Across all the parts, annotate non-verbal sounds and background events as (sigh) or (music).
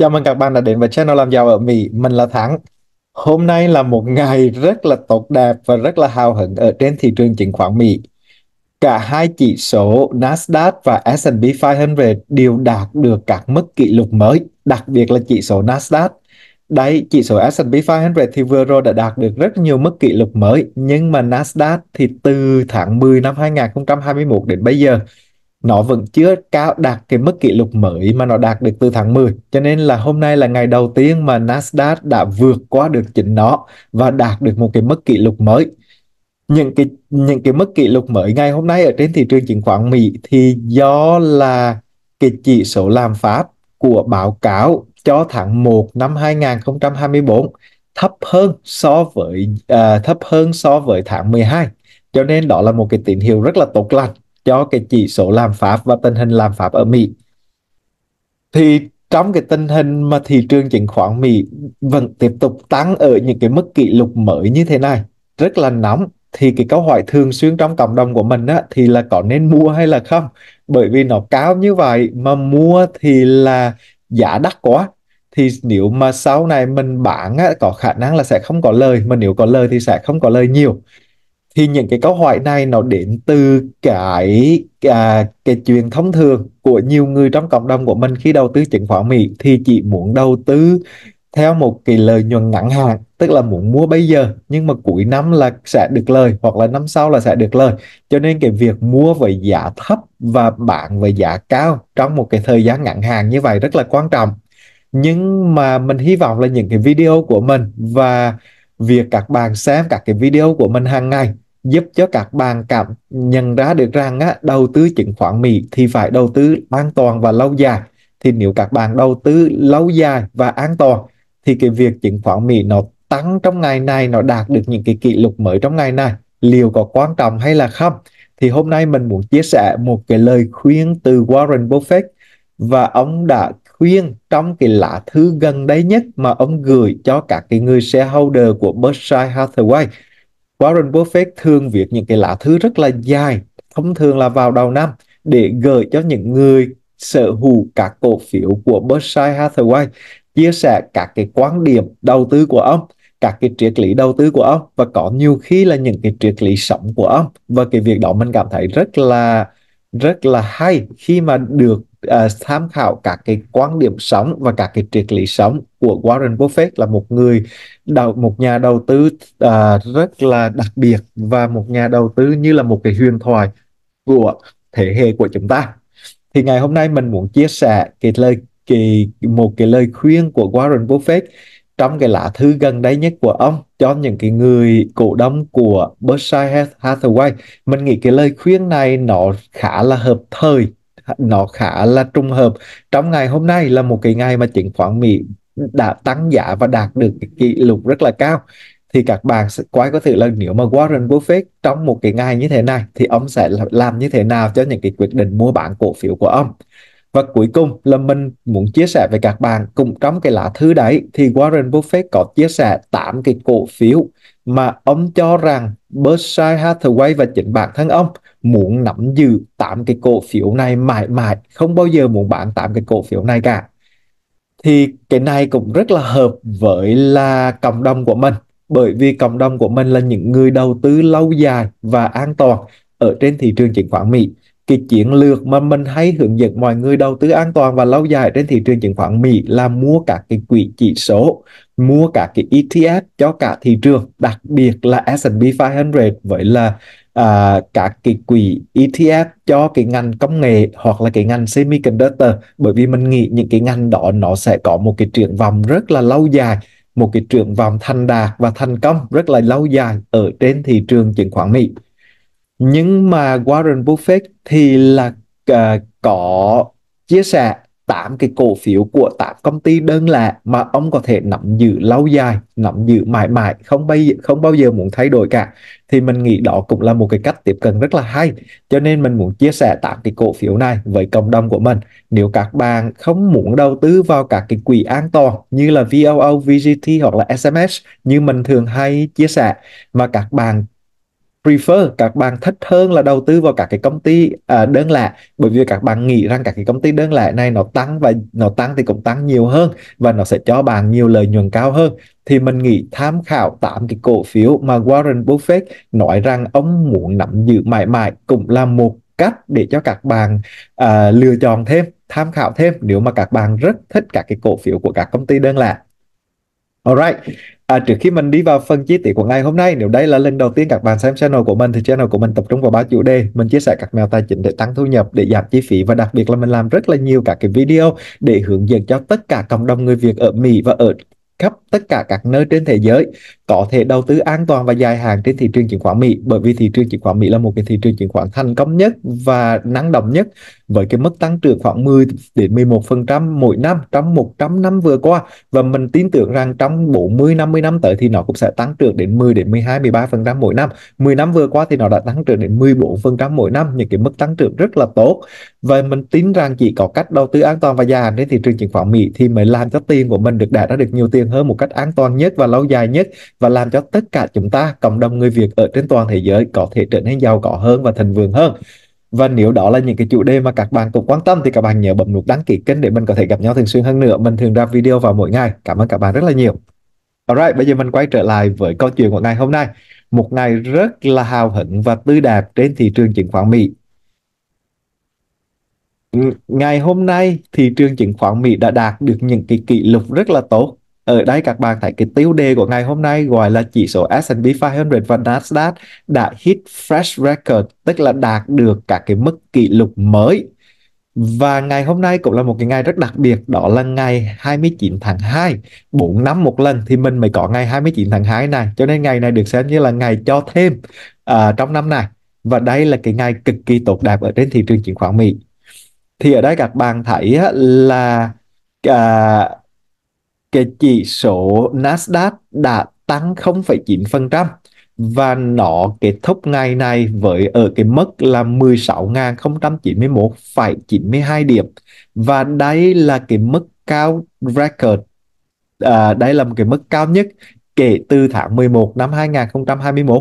Chào mừng các bạn đã đến với channel làm giàu ở Mỹ, mình là Thắng. Hôm nay là một ngày rất là tốt đẹp và rất là hào hứng ở trên thị trường chứng khoán Mỹ. Cả hai chỉ số Nasdaq và S&P 500 đều đạt được các mức kỷ lục mới, đặc biệt là chỉ số Nasdaq. đây chỉ số S&P 500 thì vừa rồi đã đạt được rất nhiều mức kỷ lục mới, nhưng mà Nasdaq thì từ tháng 10 năm 2021 đến bây giờ nó vẫn chưa cao đạt cái mức kỷ lục mới mà nó đạt được từ tháng 10. Cho nên là hôm nay là ngày đầu tiên mà Nasdaq đã vượt qua được chính nó và đạt được một cái mức kỷ lục mới. Những cái những cái mức kỷ lục mới ngày hôm nay ở trên thị trường chứng khoán Mỹ thì do là cái chỉ số làm pháp của báo cáo cho tháng 1 năm 2024 thấp hơn so với uh, thấp hơn so với tháng 12. Cho nên đó là một cái tín hiệu rất là tốt lành cho cái chỉ số lạm phát và tình hình lạm phát ở Mỹ. Thì trong cái tình hình mà thị trường chứng khoán Mỹ vẫn tiếp tục tăng ở những cái mức kỷ lục mới như thế này, rất là nóng thì cái câu hỏi thường xuyên trong cộng đồng của mình á thì là có nên mua hay là không bởi vì nó cao như vậy mà mua thì là giá đắt quá thì nếu mà sau này mình bán á, có khả năng là sẽ không có lời mà nếu có lời thì sẽ không có lời nhiều thì những cái câu hỏi này nó đến từ cái à, cái truyền thống thường của nhiều người trong cộng đồng của mình khi đầu tư chứng khoán Mỹ thì chỉ muốn đầu tư theo một cái lợi nhuận ngắn hạn tức là muốn mua bây giờ nhưng mà cuối năm là sẽ được lời hoặc là năm sau là sẽ được lời cho nên cái việc mua với giá thấp và bán với giá cao trong một cái thời gian ngắn hạn như vậy rất là quan trọng nhưng mà mình hy vọng là những cái video của mình và việc các bạn xem các cái video của mình hàng ngày giúp cho các bạn cảm nhận ra được rằng á, đầu tư chứng khoán Mỹ thì phải đầu tư an toàn và lâu dài. Thì nếu các bạn đầu tư lâu dài và an toàn thì cái việc chứng khoán Mỹ nó tăng trong ngày này nó đạt được những cái kỷ lục mới trong ngày này liệu có quan trọng hay là không thì hôm nay mình muốn chia sẻ một cái lời khuyên từ Warren Buffett và ông đã khuyên trong cái lá thư gần đây nhất mà ông gửi cho các cái người shareholder của Berkshire Hathaway Warren Buffett thường viết những cái lá thư rất là dài, thông thường là vào đầu năm để gửi cho những người sở hữu các cổ phiếu của Berkshire Hathaway, chia sẻ các cái quan điểm đầu tư của ông, các cái triết lý đầu tư của ông và có nhiều khi là những cái triết lý sống của ông và cái việc đó mình cảm thấy rất là rất là hay khi mà được uh, tham khảo các cái quan điểm sống và các cái triết lý sống của Warren Buffett là một người đầu một nhà đầu tư uh, rất là đặc biệt và một nhà đầu tư như là một cái huyền thoại của thế hệ của chúng ta thì ngày hôm nay mình muốn chia sẻ cái lời cái một cái lời khuyên của Warren Buffett trong cái lá thư gần đây nhất của ông cho những cái người cổ đông của Berkshire Hathaway mình nghĩ cái lời khuyên này nó khá là hợp thời nó khá là trùng hợp trong ngày hôm nay là một cái ngày mà chứng khoán Mỹ đã tăng giá và đạt được cái kỷ lục rất là cao thì các bạn sẽ quái có thể là nếu mà Warren Buffett trong một cái ngày như thế này thì ông sẽ làm như thế nào cho những cái quyết định mua bán cổ phiếu của ông và cuối cùng là mình muốn chia sẻ với các bạn cùng trong cái lá thư đấy thì Warren Buffett có chia sẻ 8 cái cổ phiếu mà ông cho rằng Berkshire Hathaway và chính bản thân ông muốn nắm giữ 8 cái cổ phiếu này mãi mãi không bao giờ muốn bán 8 cái cổ phiếu này cả thì cái này cũng rất là hợp với là cộng đồng của mình bởi vì cộng đồng của mình là những người đầu tư lâu dài và an toàn ở trên thị trường chứng khoán Mỹ cái chiến lược mà mình hay hướng dẫn mọi người đầu tư an toàn và lâu dài trên thị trường chứng khoán Mỹ là mua các cái quỹ chỉ số, mua các cái ETF cho cả thị trường, đặc biệt là S&P 500 với là à, các cái quỹ ETF cho cái ngành công nghệ hoặc là cái ngành semiconductor bởi vì mình nghĩ những cái ngành đó nó sẽ có một cái triển vọng rất là lâu dài một cái triển vọng thành đạt và thành công rất là lâu dài ở trên thị trường chứng khoán Mỹ nhưng mà Warren Buffett thì là uh, có chia sẻ tám cái cổ phiếu của tám công ty đơn lẻ mà ông có thể nắm giữ lâu dài nắm giữ mãi mãi không bay không bao giờ muốn thay đổi cả thì mình nghĩ đó cũng là một cái cách tiếp cận rất là hay cho nên mình muốn chia sẻ tám cái cổ phiếu này với cộng đồng của mình nếu các bạn không muốn đầu tư vào các cái quỹ an toàn như là VOO, VGT hoặc là SMS như mình thường hay chia sẻ mà các bạn prefer các bạn thích hơn là đầu tư vào các cái công ty à, đơn lẻ bởi vì các bạn nghĩ rằng các cái công ty đơn lẻ này nó tăng và nó tăng thì cũng tăng nhiều hơn và nó sẽ cho bạn nhiều lợi nhuận cao hơn thì mình nghĩ tham khảo tạm cái cổ phiếu mà Warren Buffett nói rằng ông muốn nắm giữ mãi mãi cũng là một cách để cho các bạn à, lựa chọn thêm tham khảo thêm nếu mà các bạn rất thích các cái cổ phiếu của các công ty đơn lẻ Alright À, trước khi mình đi vào phần chi tiết của ngày hôm nay, nếu đây là lần đầu tiên các bạn xem channel của mình thì channel của mình tập trung vào ba chủ đề. Mình chia sẻ các mẹo tài chính để tăng thu nhập, để giảm chi phí và đặc biệt là mình làm rất là nhiều các cái video để hướng dẫn cho tất cả cộng đồng người Việt ở Mỹ và ở khắp tất cả các nơi trên thế giới có thể đầu tư an toàn và dài hạn trên thị trường chứng khoán Mỹ bởi vì thị trường chứng khoán Mỹ là một cái thị trường chứng khoán thành công nhất và năng động nhất với cái mức tăng trưởng khoảng 10 đến 11% mỗi năm trong 100 năm vừa qua và mình tin tưởng rằng trong 40 50 năm tới thì nó cũng sẽ tăng trưởng đến 10 đến 12 13% mỗi năm. 10 năm vừa qua thì nó đã tăng trưởng đến 14% mỗi năm những cái mức tăng trưởng rất là tốt. Và mình tin rằng chỉ có cách đầu tư an toàn và dài hạn trên thị trường chứng khoán Mỹ thì mới làm cho tiền của mình được đạt ra được nhiều tiền hơn một cách an toàn nhất và lâu dài nhất và làm cho tất cả chúng ta, cộng đồng người Việt ở trên toàn thế giới có thể trở nên giàu có hơn và thịnh vượng hơn. Và nếu đó là những cái chủ đề mà các bạn cũng quan tâm thì các bạn nhớ bấm nút đăng ký kênh để mình có thể gặp nhau thường xuyên hơn nữa. Mình thường ra video vào mỗi ngày. Cảm ơn các bạn rất là nhiều. Alright, bây giờ mình quay trở lại với câu chuyện của ngày hôm nay. Một ngày rất là hào hứng và tươi đẹp trên thị trường chứng khoán Mỹ. Ngày hôm nay, thị trường chứng khoán Mỹ đã đạt được những cái kỷ lục rất là tốt ở ờ, đây các bạn thấy cái tiêu đề của ngày hôm nay gọi là chỉ số S&P 500 và Nasdaq đã hit fresh record, tức là đạt được các cái mức kỷ lục mới. Và ngày hôm nay cũng là một cái ngày rất đặc biệt đó là ngày 29 tháng 2, 4 năm một lần thì mình mới có ngày 29 tháng 2 này. Cho nên ngày này được xem như là ngày cho thêm uh, trong năm này. Và đây là cái ngày cực kỳ tốt đẹp ở trên thị trường chứng khoán Mỹ. Thì ở đây các bạn thấy là uh, cái chỉ số Nasdaq đã tăng 0,9% và nó kết thúc ngày này với ở cái mức là 16.091,92 điểm và đây là cái mức cao record à, đây là một cái mức cao nhất kể từ tháng 11 năm 2021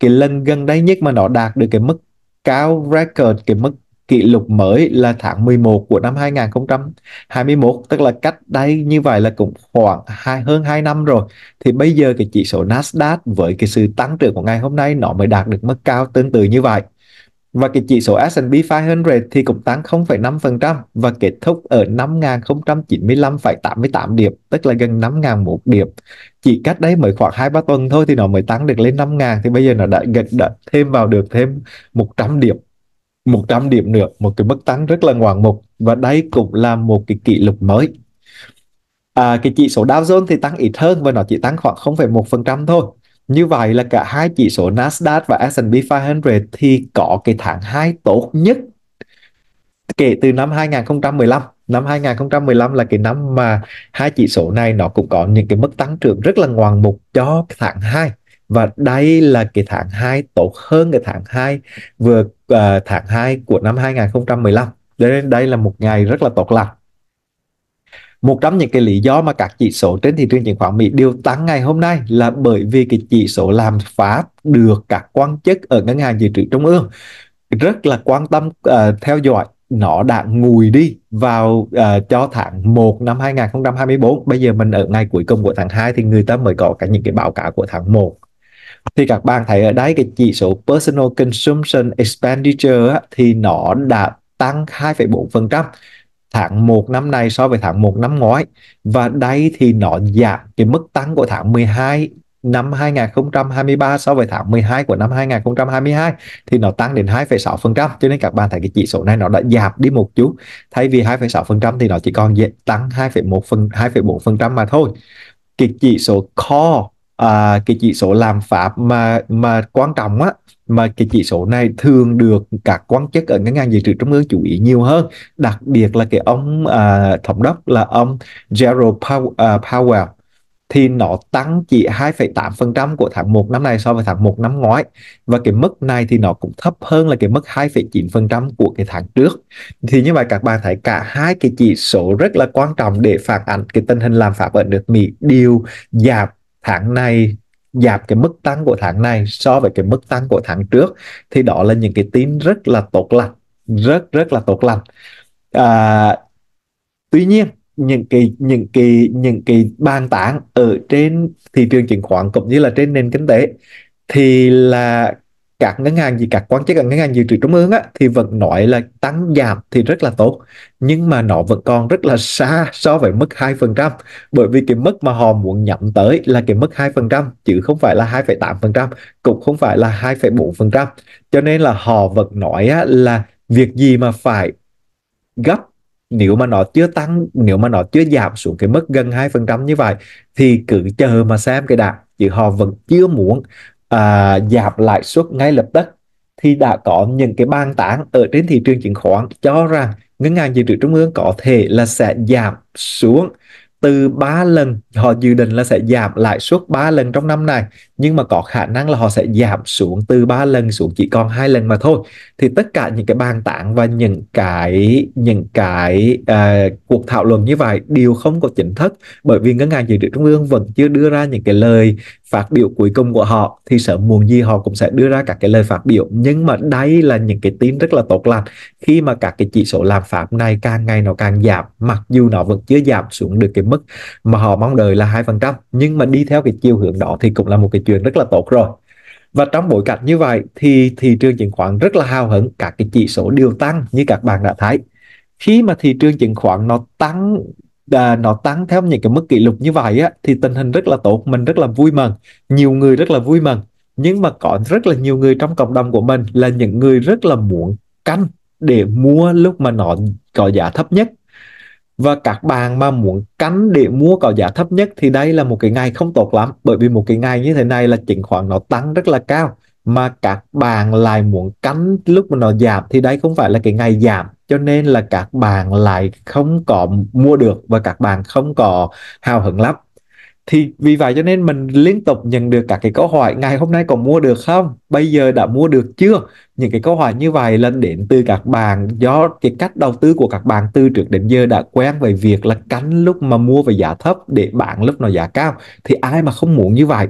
cái lần gần đây nhất mà nó đạt được cái mức cao record cái mức kỷ lục mới là tháng 11 của năm 2021 tức là cách đây như vậy là cũng khoảng hai, hơn 2 năm rồi thì bây giờ cái chỉ số Nasdaq với cái sự tăng trưởng của ngày hôm nay nó mới đạt được mức cao tương tự như vậy và cái chỉ số S&P 500 thì cũng tăng 0,5% và kết thúc ở 5.095,88 điểm, tức là gần 5.001 điểm. Chỉ cách đấy mới khoảng 2-3 tuần thôi thì nó mới tăng được lên 5.000, thì bây giờ nó đã gật đã thêm vào được thêm 100 điểm. 100 điểm nữa, một cái mức tăng rất là ngoạn mục và đây cũng là một cái kỷ lục mới. À, cái chỉ số Dow Jones thì tăng ít hơn và nó chỉ tăng khoảng 0,1% thôi. Như vậy là cả hai chỉ số Nasdaq và S&P 500 thì có cái tháng 2 tốt nhất kể từ năm 2015. Năm 2015 là cái năm mà hai chỉ số này nó cũng có những cái mức tăng trưởng rất là ngoạn mục cho tháng 2 và đây là cái tháng 2 tốt hơn cái tháng 2 vừa uh, tháng 2 của năm 2015 cho nên đây là một ngày rất là tốt lành một trong những cái lý do mà các chỉ số trên thị trường chứng khoán Mỹ đều tăng ngày hôm nay là bởi vì cái chỉ số làm phá được các quan chức ở ngân hàng dự trữ trung ương rất là quan tâm uh, theo dõi nó đã ngùi đi vào uh, cho tháng 1 năm 2024 bây giờ mình ở ngày cuối cùng của tháng 2 thì người ta mới có cả những cái báo cáo của tháng 1 thì các bạn thấy ở đây cái chỉ số personal consumption expenditure thì nó đã tăng 2,4% tháng 1 năm nay so với tháng 1 năm ngoái và đây thì nó giảm cái mức tăng của tháng 12 năm 2023 so với tháng 12 của năm 2022 thì nó tăng đến 2,6% cho nên các bạn thấy cái chỉ số này nó đã giảm đi một chút thay vì 2,6% thì nó chỉ còn tăng 2,1 2,4% mà thôi cái chỉ số core à, cái chỉ số làm pháp mà mà quan trọng á mà cái chỉ số này thường được các quan chức ở ngân hàng dự trữ trung ương chú ý nhiều hơn đặc biệt là cái ông à, thống đốc là ông Gerald à, Powell thì nó tăng chỉ 2,8% của tháng 1 năm nay so với tháng 1 năm ngoái và cái mức này thì nó cũng thấp hơn là cái mức 2,9% của cái tháng trước thì như vậy các bạn thấy cả hai cái chỉ số rất là quan trọng để phản ánh cái tình hình làm pháp ở nước Mỹ đều giảm tháng này giảm cái mức tăng của tháng này so với cái mức tăng của tháng trước thì đó là những cái tin rất là tốt lành rất rất là tốt lành à, tuy nhiên những cái những cái những cái bàn tán ở trên thị trường chứng khoán cũng như là trên nền kinh tế thì là các ngân hàng gì các quan chức ở ngân hàng dự trữ trung ương á, thì vẫn nói là tăng giảm thì rất là tốt nhưng mà nó vẫn còn rất là xa so với mức 2% bởi vì cái mức mà họ muốn nhắm tới là cái mức 2% chứ không phải là 2,8% cũng không phải là 2,4% cho nên là họ vẫn nói á, là việc gì mà phải gấp nếu mà nó chưa tăng nếu mà nó chưa giảm xuống cái mức gần 2% như vậy thì cứ chờ mà xem cái đạt chứ họ vẫn chưa muốn à, giảm lãi suất ngay lập tức thì đã có những cái ban tán ở trên thị trường chứng khoán cho rằng ngân hàng dự trữ trung ương có thể là sẽ giảm xuống từ 3 lần họ dự định là sẽ giảm lãi suất 3 lần trong năm này nhưng mà có khả năng là họ sẽ giảm xuống từ 3 lần xuống chỉ còn hai lần mà thôi thì tất cả những cái bàn tán và những cái những cái uh, cuộc thảo luận như vậy đều không có chính thức bởi vì ngân hàng dự trữ trung ương vẫn chưa đưa ra những cái lời phát biểu cuối cùng của họ thì sợ muộn gì họ cũng sẽ đưa ra các cái lời phát biểu nhưng mà đây là những cái tin rất là tốt lành khi mà các cái chỉ số làm phạm này càng ngày nó càng giảm mặc dù nó vẫn chưa giảm xuống được cái mức mà họ mong đợi là hai phần trăm nhưng mà đi theo cái chiều hướng đó thì cũng là một cái chuyện rất là tốt rồi và trong bối cảnh như vậy thì thị trường chứng khoán rất là hào hứng các cái chỉ số đều tăng như các bạn đã thấy khi mà thị trường chứng khoán nó tăng à, nó tăng theo những cái mức kỷ lục như vậy á, thì tình hình rất là tốt mình rất là vui mừng nhiều người rất là vui mừng nhưng mà có rất là nhiều người trong cộng đồng của mình là những người rất là muốn canh để mua lúc mà nó có giá thấp nhất và các bạn mà muốn cánh để mua có giá thấp nhất thì đây là một cái ngày không tốt lắm bởi vì một cái ngày như thế này là chứng khoản nó tăng rất là cao mà các bạn lại muốn cánh lúc mà nó giảm thì đây không phải là cái ngày giảm cho nên là các bạn lại không có mua được và các bạn không có hào hứng lắm thì vì vậy cho nên mình liên tục nhận được các cái câu hỏi ngày hôm nay còn mua được không bây giờ đã mua được chưa những cái câu hỏi như vậy lên đến từ các bạn do cái cách đầu tư của các bạn từ trước đến giờ đã quen về việc là cánh lúc mà mua về giá thấp để bán lúc nào giá cao thì ai mà không muốn như vậy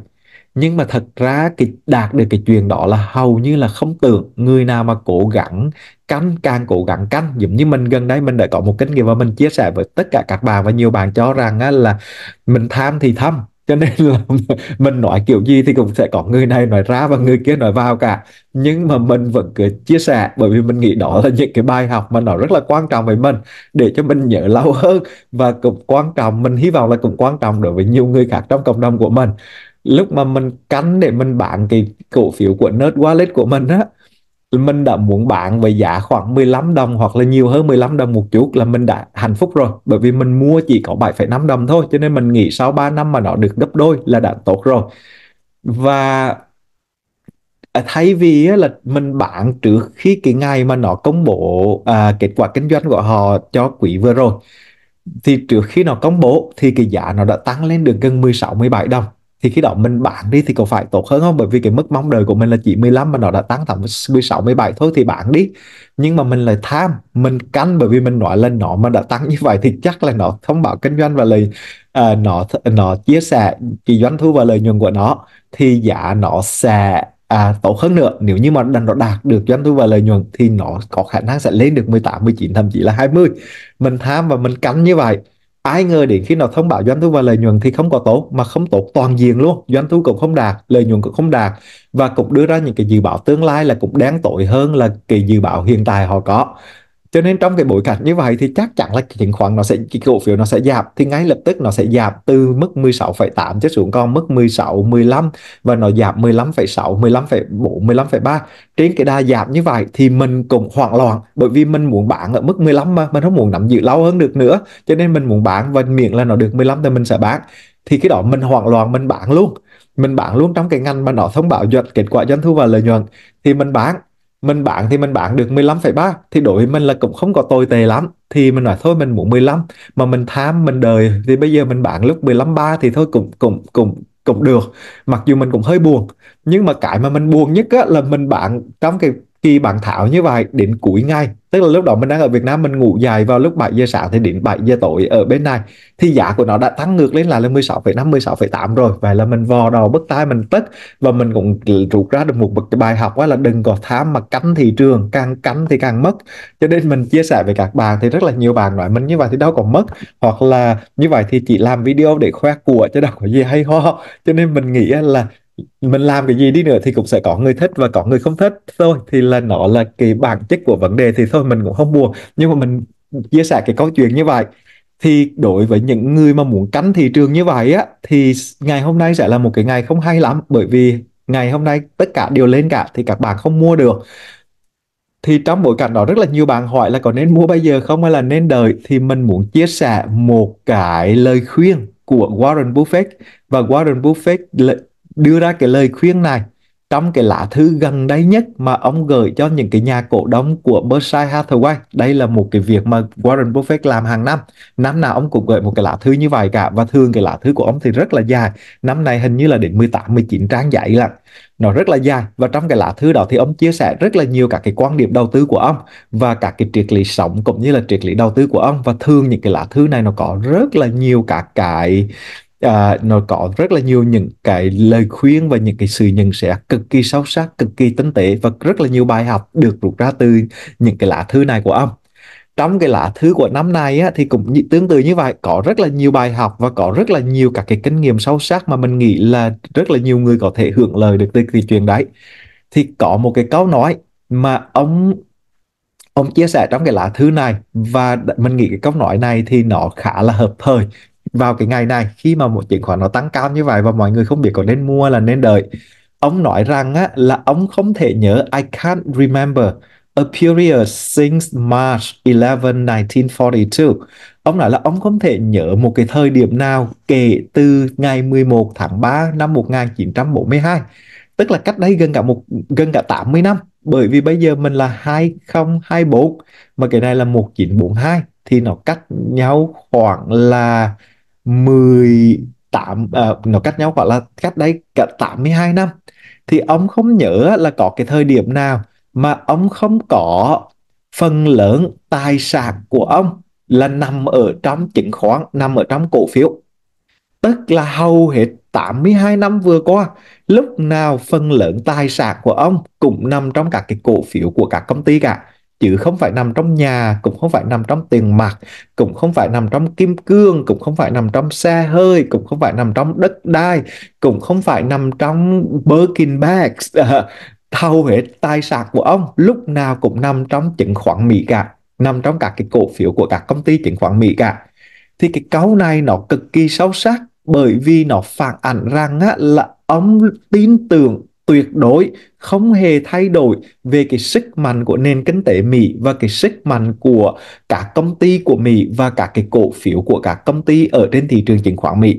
nhưng mà thật ra cái đạt được cái chuyện đó là hầu như là không tưởng người nào mà cố gắng canh càng cố gắng canh giống như mình gần đây mình đã có một kinh nghiệm và mình chia sẻ với tất cả các bạn và nhiều bạn cho rằng á, là mình tham thì thâm cho nên (laughs) là mình nói kiểu gì thì cũng sẽ có người này nói ra và người kia nói vào cả nhưng mà mình vẫn cứ chia sẻ bởi vì mình nghĩ đó là những cái bài học mà nó rất là quan trọng với mình để cho mình nhớ lâu hơn và cũng quan trọng mình hy vọng là cũng quan trọng đối với nhiều người khác trong cộng đồng của mình lúc mà mình cắn để mình bán cái cổ phiếu của nerd wallet của mình á mình đã muốn bán với giá khoảng 15 đồng hoặc là nhiều hơn 15 đồng một chút là mình đã hạnh phúc rồi bởi vì mình mua chỉ có 7,5 đồng thôi cho nên mình nghĩ sau 3 năm mà nó được gấp đôi là đã tốt rồi và thay vì là mình bán trước khi cái ngày mà nó công bố à, kết quả kinh doanh của họ cho quỹ vừa rồi thì trước khi nó công bố thì cái giá nó đã tăng lên được gần 16 17 đồng thì khi đó mình bán đi thì có phải tốt hơn không bởi vì cái mức mong đợi của mình là chỉ 15 mà nó đã tăng thẳng 16 17 thôi thì bán đi nhưng mà mình lại tham mình canh bởi vì mình nói lên nó mà đã tăng như vậy thì chắc là nó thông báo kinh doanh và lời uh, à, nó nó chia sẻ cái doanh thu và lợi nhuận của nó thì giá nó sẽ à, tốt hơn nữa nếu như mà nó đạt được doanh thu và lợi nhuận thì nó có khả năng sẽ lên được 18, 19 thậm chí là 20 mình tham và mình cắn như vậy ai ngờ đến khi nó thông báo doanh thu và lợi nhuận thì không có tốt mà không tốt toàn diện luôn doanh thu cũng không đạt lợi nhuận cũng không đạt và cũng đưa ra những cái dự báo tương lai là cũng đáng tội hơn là cái dự báo hiện tại họ có cho nên trong cái bối cảnh như vậy thì chắc chắn là chứng khoán nó sẽ cái cổ phiếu nó sẽ giảm thì ngay lập tức nó sẽ giảm từ mức 16,8 cho xuống còn mức 16 15 và nó giảm 15,6 15,4 15,3 trên cái đa giảm như vậy thì mình cũng hoảng loạn bởi vì mình muốn bán ở mức 15 mà mình không muốn nắm giữ lâu hơn được nữa cho nên mình muốn bán và miệng là nó được 15 thì mình sẽ bán thì cái đó mình hoảng loạn mình bán luôn mình bán luôn trong cái ngành mà nó thông báo duyệt kết quả doanh thu và lợi nhuận thì mình bán mình bán thì mình bán được 15,3 thì đối với mình là cũng không có tồi tệ lắm thì mình nói thôi mình muốn 15 mà mình tham mình đời thì bây giờ mình bán lúc 15,3 thì thôi cũng cũng cũng cũng được mặc dù mình cũng hơi buồn nhưng mà cái mà mình buồn nhất á, là mình bán trong cái kỳ bản thảo như vậy đến cuối ngày tức là lúc đó mình đang ở Việt Nam mình ngủ dài vào lúc 7 giờ sáng thì đến 7 giờ tối ở bên này thì giá của nó đã tăng ngược lên là lên 16,5 16,8 rồi vậy là mình vò đầu bất tai mình tức và mình cũng rút ra được một bài học là đừng có tham mà cắn thị trường càng cắn thì càng mất cho nên mình chia sẻ với các bạn thì rất là nhiều bạn nói mình như vậy thì đâu còn mất hoặc là như vậy thì chỉ làm video để khoe của chứ đâu có gì hay ho cho nên mình nghĩ là mình làm cái gì đi nữa thì cũng sẽ có người thích và có người không thích thôi thì là nó là cái bản chất của vấn đề thì thôi mình cũng không buồn nhưng mà mình chia sẻ cái câu chuyện như vậy thì đối với những người mà muốn cắn thị trường như vậy á thì ngày hôm nay sẽ là một cái ngày không hay lắm bởi vì ngày hôm nay tất cả đều lên cả thì các bạn không mua được thì trong bối cảnh đó rất là nhiều bạn hỏi là có nên mua bây giờ không hay là nên đợi thì mình muốn chia sẻ một cái lời khuyên của Warren Buffett và Warren Buffett đưa ra cái lời khuyên này trong cái lá thư gần đây nhất mà ông gửi cho những cái nhà cổ đông của Berkshire Hathaway. Đây là một cái việc mà Warren Buffett làm hàng năm. Năm nào ông cũng gửi một cái lá thư như vậy cả và thường cái lá thư của ông thì rất là dài. Năm nay hình như là đến 18 19 trang dạy là nó rất là dài và trong cái lá thư đó thì ông chia sẻ rất là nhiều các cái quan điểm đầu tư của ông và các cái triết lý sống cũng như là triết lý đầu tư của ông và thường những cái lá thư này nó có rất là nhiều các cái à, nó có rất là nhiều những cái lời khuyên và những cái sự nhận xét cực kỳ sâu sắc cực kỳ tinh tế và rất là nhiều bài học được rút ra từ những cái lá thư này của ông trong cái lá thư của năm nay á, thì cũng tương tự như vậy có rất là nhiều bài học và có rất là nhiều các cái kinh nghiệm sâu sắc mà mình nghĩ là rất là nhiều người có thể hưởng lời được từ cái chuyện đấy thì có một cái câu nói mà ông ông chia sẻ trong cái lá thư này và mình nghĩ cái câu nói này thì nó khá là hợp thời vào cái ngày này khi mà một chứng khoán nó tăng cao như vậy và mọi người không biết có nên mua là nên đợi ông nói rằng á, là ông không thể nhớ I can't remember a period since March 11, 1942. Ông nói là ông không thể nhớ một cái thời điểm nào kể từ ngày 11 tháng 3 năm 1942, tức là cách đây gần cả một gần cả 80 năm, bởi vì bây giờ mình là 2024 mà cái này là 1942 thì nó cách nhau khoảng là 18 à, nó cách nhau gọi là cách đây cả 82 năm thì ông không nhớ là có cái thời điểm nào mà ông không có phần lớn tài sản của ông là nằm ở trong chứng khoán, nằm ở trong cổ phiếu. Tức là hầu hết 82 năm vừa qua, lúc nào phần lớn tài sản của ông cũng nằm trong các cái cổ phiếu của các công ty cả chứ không phải nằm trong nhà cũng không phải nằm trong tiền mặt cũng không phải nằm trong kim cương cũng không phải nằm trong xe hơi cũng không phải nằm trong đất đai cũng không phải nằm trong Birkin bags (laughs) thâu hết tài sản của ông lúc nào cũng nằm trong chứng khoán Mỹ cả nằm trong các cái cổ phiếu của các công ty chứng khoán Mỹ cả thì cái câu này nó cực kỳ sâu sắc bởi vì nó phản ảnh rằng á, là ông tin tưởng tuyệt đối không hề thay đổi về cái sức mạnh của nền kinh tế Mỹ và cái sức mạnh của các công ty của Mỹ và các cái cổ phiếu của các công ty ở trên thị trường chứng khoán Mỹ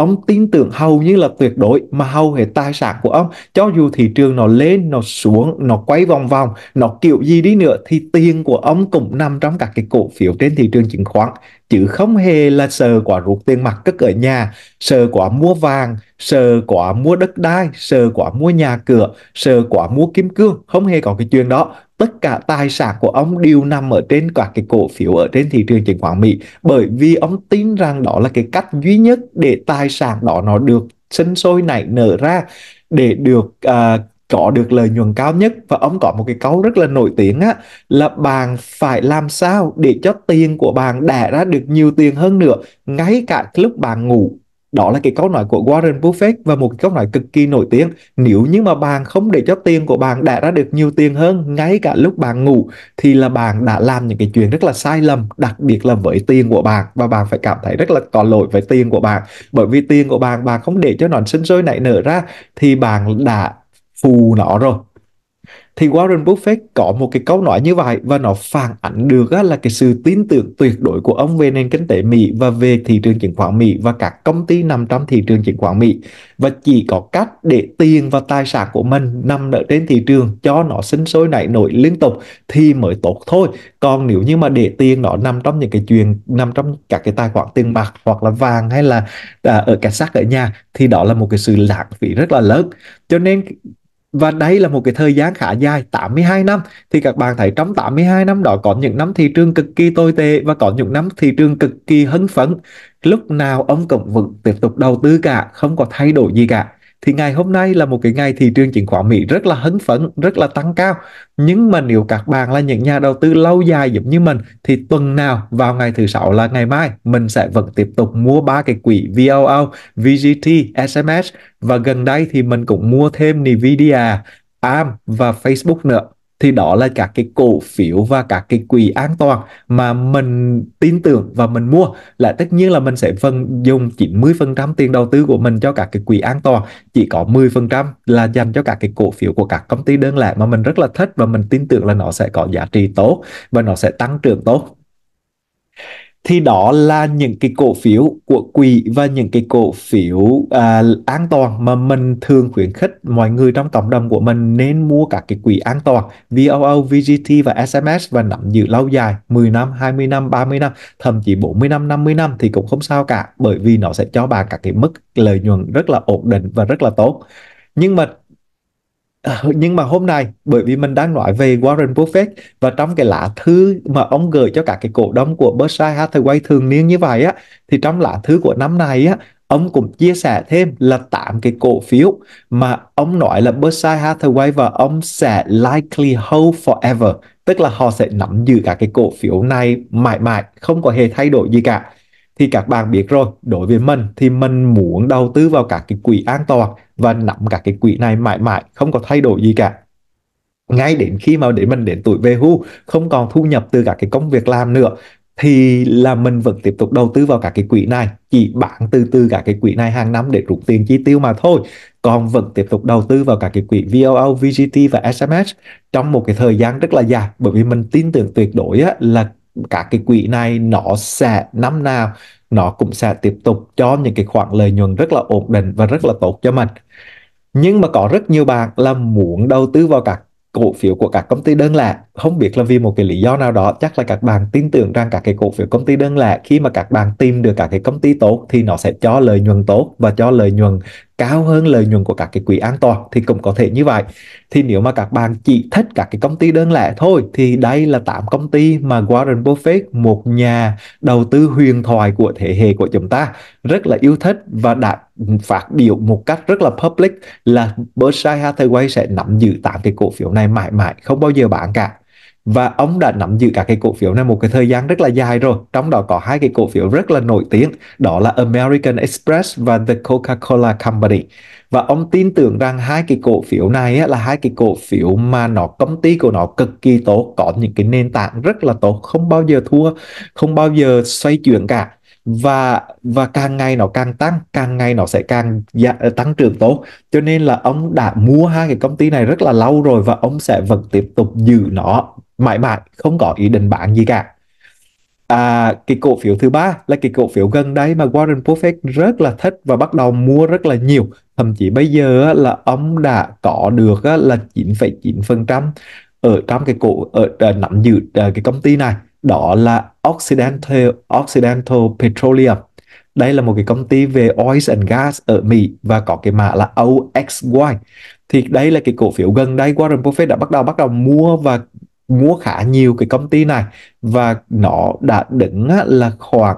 ông tin tưởng hầu như là tuyệt đối mà hầu hết tài sản của ông cho dù thị trường nó lên nó xuống nó quay vòng vòng nó kiểu gì đi nữa thì tiền của ông cũng nằm trong các cái cổ phiếu trên thị trường chứng khoán chứ không hề là sợ quả rút tiền mặt cất ở nhà sợ quả mua vàng sợ quả mua đất đai sợ quả mua nhà cửa sợ quả mua kim cương không hề có cái chuyện đó tất cả tài sản của ông đều nằm ở trên các cái cổ phiếu ở trên thị trường chứng khoán Mỹ bởi vì ông tin rằng đó là cái cách duy nhất để tài sản đó nó được sinh sôi nảy nở ra để được uh, có được lợi nhuận cao nhất và ông có một cái câu rất là nổi tiếng á là bạn phải làm sao để cho tiền của bạn đẻ ra được nhiều tiền hơn nữa ngay cả lúc bạn ngủ đó là cái câu nói của Warren Buffett và một cái câu nói cực kỳ nổi tiếng. Nếu như mà bạn không để cho tiền của bạn đã ra được nhiều tiền hơn ngay cả lúc bạn ngủ thì là bạn đã làm những cái chuyện rất là sai lầm, đặc biệt là với tiền của bạn và bạn phải cảm thấy rất là có lỗi với tiền của bạn. Bởi vì tiền của bạn bạn không để cho nó sinh sôi nảy nở ra thì bạn đã phù nó rồi thì Warren Buffett có một cái câu nói như vậy và nó phản ảnh được là cái sự tin tưởng tuyệt đối của ông về nền kinh tế Mỹ và về thị trường chứng khoán Mỹ và các công ty nằm trong thị trường chứng khoán Mỹ và chỉ có cách để tiền và tài sản của mình nằm ở trên thị trường cho nó sinh sôi nảy nổi liên tục thì mới tốt thôi còn nếu như mà để tiền nó nằm trong những cái chuyện nằm trong các cái tài khoản tiền bạc hoặc là vàng hay là à, ở cả sát ở nhà thì đó là một cái sự lãng phí rất là lớn cho nên và đây là một cái thời gian khá dài 82 năm thì các bạn thấy trong 82 năm đó có những năm thị trường cực kỳ tồi tệ và có những năm thị trường cực kỳ hấn phấn lúc nào ông cộng vẫn tiếp tục đầu tư cả không có thay đổi gì cả thì ngày hôm nay là một cái ngày thị trường chứng khoán Mỹ rất là hấn phấn, rất là tăng cao. Nhưng mà nếu các bạn là những nhà đầu tư lâu dài giống như mình thì tuần nào vào ngày thứ sáu là ngày mai mình sẽ vẫn tiếp tục mua ba cái quỹ VOO, VGT, SMS và gần đây thì mình cũng mua thêm Nvidia, ARM và Facebook nữa thì đó là các cái cổ phiếu và các cái quỹ an toàn mà mình tin tưởng và mình mua là tất nhiên là mình sẽ phân dùng 90% tiền đầu tư của mình cho các cái quỹ an toàn chỉ có 10% là dành cho các cái cổ phiếu của các công ty đơn lẻ mà mình rất là thích và mình tin tưởng là nó sẽ có giá trị tốt và nó sẽ tăng trưởng tốt thì đó là những cái cổ phiếu của quỹ và những cái cổ phiếu à, an toàn mà mình thường khuyến khích mọi người trong cộng đồng của mình nên mua các cái quỹ an toàn VOO, VGT và SMS và nắm giữ lâu dài 10 năm, 20 năm, 30 năm, thậm chí 40 năm, 50 năm thì cũng không sao cả bởi vì nó sẽ cho bạn các cái mức lợi nhuận rất là ổn định và rất là tốt. Nhưng mà À, nhưng mà hôm nay bởi vì mình đang nói về Warren Buffett và trong cái lá thư mà ông gửi cho các cái cổ đông của Berkshire Hathaway thường niên như vậy á thì trong lá thư của năm này á ông cũng chia sẻ thêm là tạm cái cổ phiếu mà ông nói là Berkshire Hathaway và ông sẽ likely hold forever tức là họ sẽ nắm giữ cả cái cổ phiếu này mãi mãi không có hề thay đổi gì cả thì các bạn biết rồi đối với mình thì mình muốn đầu tư vào các cái quỹ an toàn và nắm các cái quỹ này mãi mãi không có thay đổi gì cả ngay đến khi mà để mình đến tuổi về hưu không còn thu nhập từ các cái công việc làm nữa thì là mình vẫn tiếp tục đầu tư vào các cái quỹ này chỉ bán từ từ các cái quỹ này hàng năm để rút tiền chi tiêu mà thôi còn vẫn tiếp tục đầu tư vào các cái quỹ VOO, VGT và SMS trong một cái thời gian rất là dài bởi vì mình tin tưởng tuyệt đối á, là các cái quỹ này nó sẽ năm nào nó cũng sẽ tiếp tục cho những cái khoản lợi nhuận rất là ổn định và rất là tốt cho mình nhưng mà có rất nhiều bạn là muốn đầu tư vào các cổ phiếu của các công ty đơn lẻ không biết là vì một cái lý do nào đó chắc là các bạn tin tưởng rằng các cái cổ phiếu công ty đơn lẻ khi mà các bạn tìm được các cái công ty tốt thì nó sẽ cho lợi nhuận tốt và cho lợi nhuận cao hơn lợi nhuận của các cái quỹ an toàn thì cũng có thể như vậy thì nếu mà các bạn chỉ thích các cái công ty đơn lẻ thôi thì đây là 8 công ty mà Warren Buffett một nhà đầu tư huyền thoại của thế hệ của chúng ta rất là yêu thích và đã phát biểu một cách rất là public là Berkshire Hathaway sẽ nắm giữ 8 cái cổ phiếu này mãi mãi không bao giờ bán cả và ông đã nắm giữ các cái cổ phiếu này một cái thời gian rất là dài rồi trong đó có hai cái cổ phiếu rất là nổi tiếng đó là American Express và The Coca-Cola Company và ông tin tưởng rằng hai cái cổ phiếu này là hai cái cổ phiếu mà nó công ty của nó cực kỳ tốt có những cái nền tảng rất là tốt không bao giờ thua không bao giờ xoay chuyển cả và và càng ngày nó càng tăng càng ngày nó sẽ càng dạ, tăng trưởng tốt cho nên là ông đã mua hai cái công ty này rất là lâu rồi và ông sẽ vẫn tiếp tục giữ nó mãi mãi không có ý định bán gì cả à, cái cổ phiếu thứ ba là cái cổ phiếu gần đây mà Warren Buffett rất là thích và bắt đầu mua rất là nhiều thậm chí bây giờ là ông đã có được là 9,9% ở trong cái cổ ở ờ, nắm giữ ờ, cái công ty này đó là Occidental Occidental Petroleum đây là một cái công ty về oil and gas ở Mỹ và có cái mã là OXY thì đây là cái cổ phiếu gần đây Warren Buffett đã bắt đầu bắt đầu mua và mua khá nhiều cái công ty này và nó đã đứng là khoảng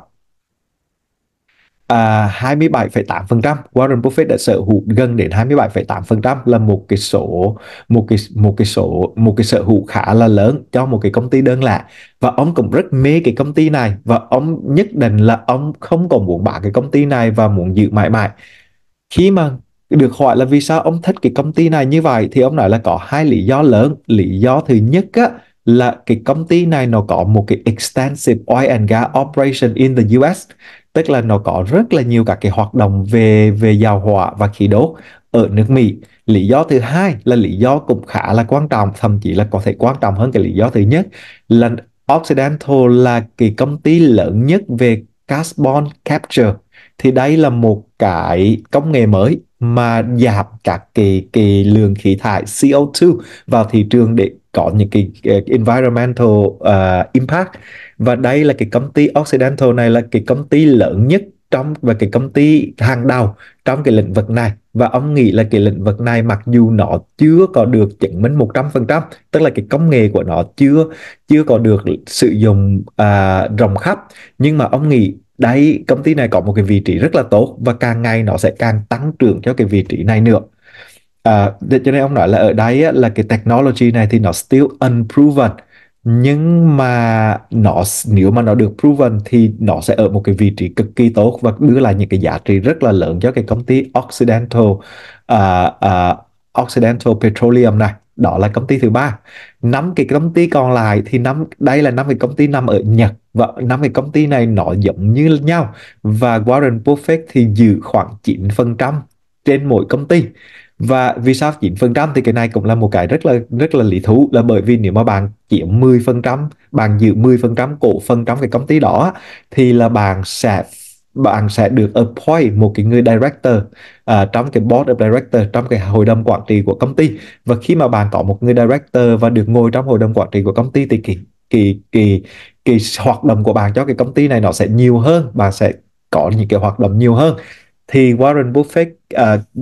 à, 27,8%. Warren Buffett đã sở hữu gần đến 27,8% là một cái số một cái một cái số một cái sở hữu khá là lớn cho một cái công ty đơn lẻ và ông cũng rất mê cái công ty này và ông nhất định là ông không còn muốn bán cái công ty này và muốn giữ mãi mãi. Khi mà được hỏi là vì sao ông thích cái công ty này như vậy thì ông nói là có hai lý do lớn lý do thứ nhất á, là cái công ty này nó có một cái extensive oil and gas operation in the US tức là nó có rất là nhiều các cái hoạt động về về dầu hỏa và khí đốt ở nước Mỹ lý do thứ hai là lý do cũng khá là quan trọng thậm chí là có thể quan trọng hơn cái lý do thứ nhất là Occidental là cái công ty lớn nhất về carbon capture thì đây là một cái công nghệ mới mà giảm các cái cái lượng khí thải CO2 vào thị trường để có những cái, cái environmental uh, impact và đây là cái công ty Occidental này là cái công ty lớn nhất trong và cái công ty hàng đầu trong cái lĩnh vực này và ông nghĩ là cái lĩnh vực này mặc dù nó chưa có được chứng minh 100% tức là cái công nghệ của nó chưa chưa có được sử dụng uh, rộng khắp nhưng mà ông nghĩ đấy công ty này có một cái vị trí rất là tốt và càng ngày nó sẽ càng tăng trưởng cho cái vị trí này nữa à, cho nên ông nói là ở đây á, là cái technology này thì nó still unproven nhưng mà nó nếu mà nó được proven thì nó sẽ ở một cái vị trí cực kỳ tốt và đưa lại những cái giá trị rất là lớn cho cái công ty Occidental uh, uh, Occidental Petroleum này đó là công ty thứ ba năm cái công ty còn lại thì năm đây là năm cái công ty nằm ở Nhật và năm cái công ty này nó giống như nhau và Warren Buffett thì giữ khoảng 9% trên mỗi công ty và vì sao 9% thì cái này cũng là một cái rất là rất là lý thú là bởi vì nếu mà bạn chiếm 10% bạn giữ 10% cổ phần trong cái công ty đó thì là bạn sẽ bạn sẽ được appoint một cái người director uh, trong cái board of director trong cái hội đồng quản trị của công ty và khi mà bạn có một người director và được ngồi trong hội đồng quản trị của công ty thì kỳ kỳ kỳ kỳ hoạt động của bạn cho cái công ty này nó sẽ nhiều hơn bạn sẽ có những cái hoạt động nhiều hơn thì Warren Buffett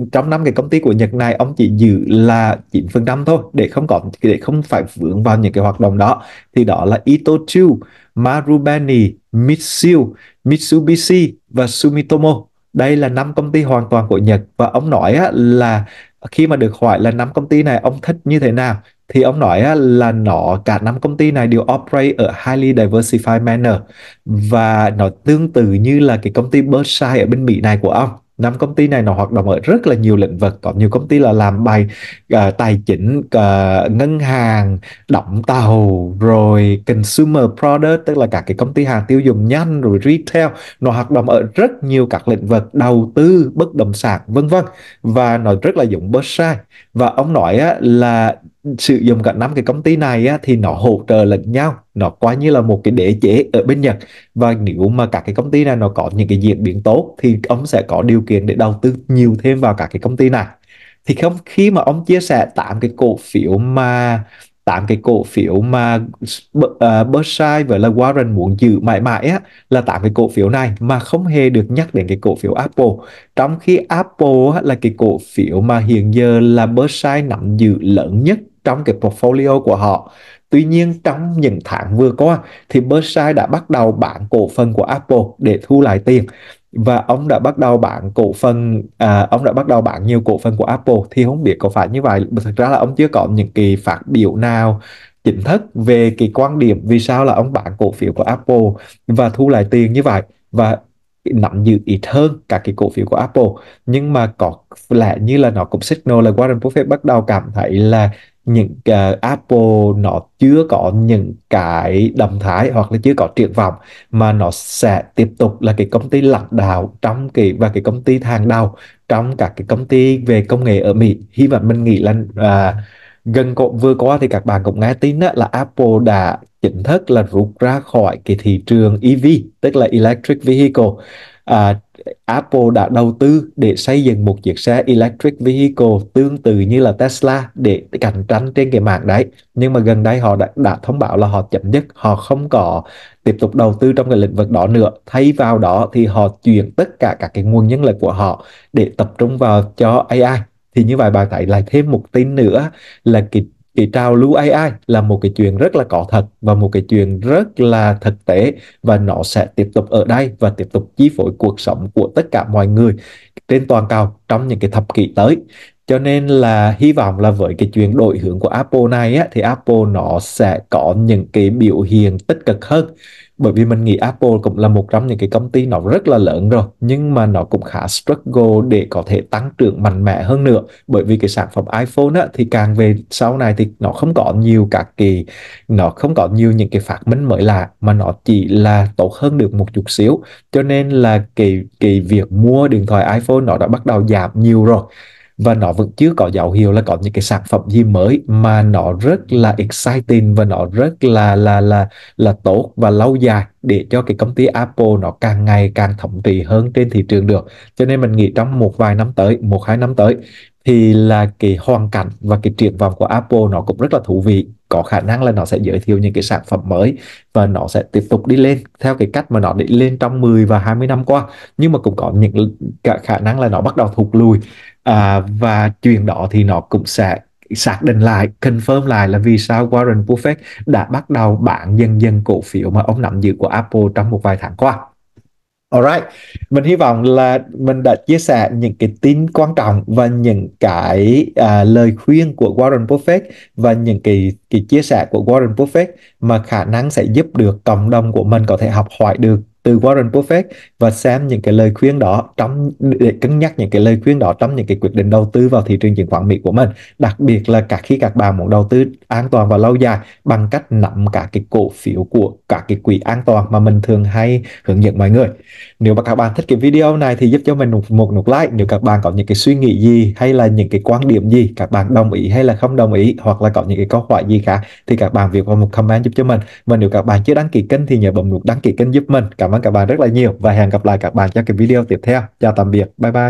uh, trong năm cái công ty của Nhật này ông chỉ giữ là 9% thôi để không có để không phải vướng vào những cái hoạt động đó thì đó là Itochu Marubeni, Mitsubishi, Mitsubishi và Sumitomo. Đây là năm công ty hoàn toàn của Nhật và ông nói là khi mà được hỏi là năm công ty này ông thích như thế nào thì ông nói là nó cả năm công ty này đều operate ở highly diversified manner và nó tương tự như là cái công ty Berkshire ở bên Mỹ này của ông năm công ty này nó hoạt động ở rất là nhiều lĩnh vực có nhiều công ty là làm bài uh, tài chính uh, ngân hàng động tàu rồi consumer product tức là các cái công ty hàng tiêu dùng nhanh rồi retail nó hoạt động ở rất nhiều các lĩnh vực đầu tư bất động sản vân vân và nó rất là dụng bớt sai và ông nói á, là sử dụng cả năm cái công ty này á, thì nó hỗ trợ lẫn nhau nó coi như là một cái đế chế ở bên Nhật và nếu mà các cái công ty này nó có những cái diễn biến tốt thì ông sẽ có điều kiện để đầu tư nhiều thêm vào các cái công ty này thì không khi mà ông chia sẻ tám cái cổ phiếu mà tám cái cổ phiếu mà à, Berkshire và là Warren muốn giữ mãi mãi á, là tám cái cổ phiếu này mà không hề được nhắc đến cái cổ phiếu Apple. Trong khi Apple á, là cái cổ phiếu mà hiện giờ là Berkshire nắm giữ lớn nhất trong cái portfolio của họ. Tuy nhiên trong những tháng vừa qua thì Berkshire đã bắt đầu bán cổ phần của Apple để thu lại tiền và ông đã bắt đầu bán cổ phần à, ông đã bắt đầu bán nhiều cổ phần của Apple thì không biết có phải như vậy Thực ra là ông chưa có những kỳ phát biểu nào chính thức về cái quan điểm vì sao là ông bán cổ phiếu của Apple và thu lại tiền như vậy và nắm giữ ít hơn các cái cổ phiếu của Apple nhưng mà có lẽ như là nó cũng signal là Warren Buffett bắt đầu cảm thấy là những uh, Apple nó chưa có những cái động thái hoặc là chưa có triển vọng mà nó sẽ tiếp tục là cái công ty lãnh đạo trong cái và cái công ty hàng đầu trong các cái công ty về công nghệ ở Mỹ hy vọng mình nghĩ là uh, gần cổ, vừa qua thì các bạn cũng nghe tin đó là Apple đã chính thức là rút ra khỏi cái thị trường EV tức là electric vehicle à, Apple đã đầu tư để xây dựng một chiếc xe electric vehicle tương tự như là Tesla để cạnh tranh trên cái mạng đấy. Nhưng mà gần đây họ đã, đã thông báo là họ chậm dứt, họ không có tiếp tục đầu tư trong cái lĩnh vực đó nữa. Thay vào đó thì họ chuyển tất cả các cái nguồn nhân lực của họ để tập trung vào cho AI. Thì như vậy bà thấy lại thêm một tin nữa là cái thì trào lưu AI là một cái chuyện rất là có thật và một cái chuyện rất là thực tế và nó sẽ tiếp tục ở đây và tiếp tục chi phối cuộc sống của tất cả mọi người trên toàn cầu trong những cái thập kỷ tới cho nên là hy vọng là với cái chuyện đổi hướng của Apple này á, thì Apple nó sẽ có những cái biểu hiện tích cực hơn bởi vì mình nghĩ Apple cũng là một trong những cái công ty nó rất là lớn rồi nhưng mà nó cũng khá struggle để có thể tăng trưởng mạnh mẽ hơn nữa bởi vì cái sản phẩm iPhone á, thì càng về sau này thì nó không có nhiều các kỳ nó không có nhiều những cái phát minh mới lạ mà nó chỉ là tốt hơn được một chút xíu cho nên là cái cái việc mua điện thoại iPhone nó đã bắt đầu giảm nhiều rồi và nó vẫn chưa có dấu hiệu là có những cái sản phẩm gì mới mà nó rất là exciting và nó rất là là là là tốt và lâu dài để cho cái công ty Apple nó càng ngày càng thống trị hơn trên thị trường được cho nên mình nghĩ trong một vài năm tới một hai năm tới thì là cái hoàn cảnh và cái triển vọng của Apple nó cũng rất là thú vị có khả năng là nó sẽ giới thiệu những cái sản phẩm mới và nó sẽ tiếp tục đi lên theo cái cách mà nó đi lên trong 10 và 20 năm qua nhưng mà cũng có những khả năng là nó bắt đầu thụt lùi à, và chuyện đó thì nó cũng sẽ xác định lại, confirm lại là vì sao Warren Buffett đã bắt đầu bán dần dần cổ phiếu mà ông nắm giữ của Apple trong một vài tháng qua. Alright, mình hy vọng là mình đã chia sẻ những cái tin quan trọng và những cái à, lời khuyên của Warren Buffett và những cái cái chia sẻ của Warren Buffett mà khả năng sẽ giúp được cộng đồng của mình có thể học hỏi được từ Warren Buffett và xem những cái lời khuyên đó trong để cân nhắc những cái lời khuyên đó trong những cái quyết định đầu tư vào thị trường chứng khoán Mỹ của mình đặc biệt là cả khi các bạn muốn đầu tư an toàn và lâu dài bằng cách nắm cả cái cổ phiếu của cả cái quỹ an toàn mà mình thường hay hướng dẫn mọi người nếu mà các bạn thích cái video này thì giúp cho mình một, một nút like nếu các bạn có những cái suy nghĩ gì hay là những cái quan điểm gì các bạn đồng ý hay là không đồng ý hoặc là có những cái câu hỏi gì khác thì các bạn việc vào một comment giúp cho mình và nếu các bạn chưa đăng ký kênh thì nhớ bấm nút đăng ký kênh giúp mình cảm cảm ơn các bạn rất là nhiều và hẹn gặp lại các bạn trong cái video tiếp theo chào tạm biệt bye bye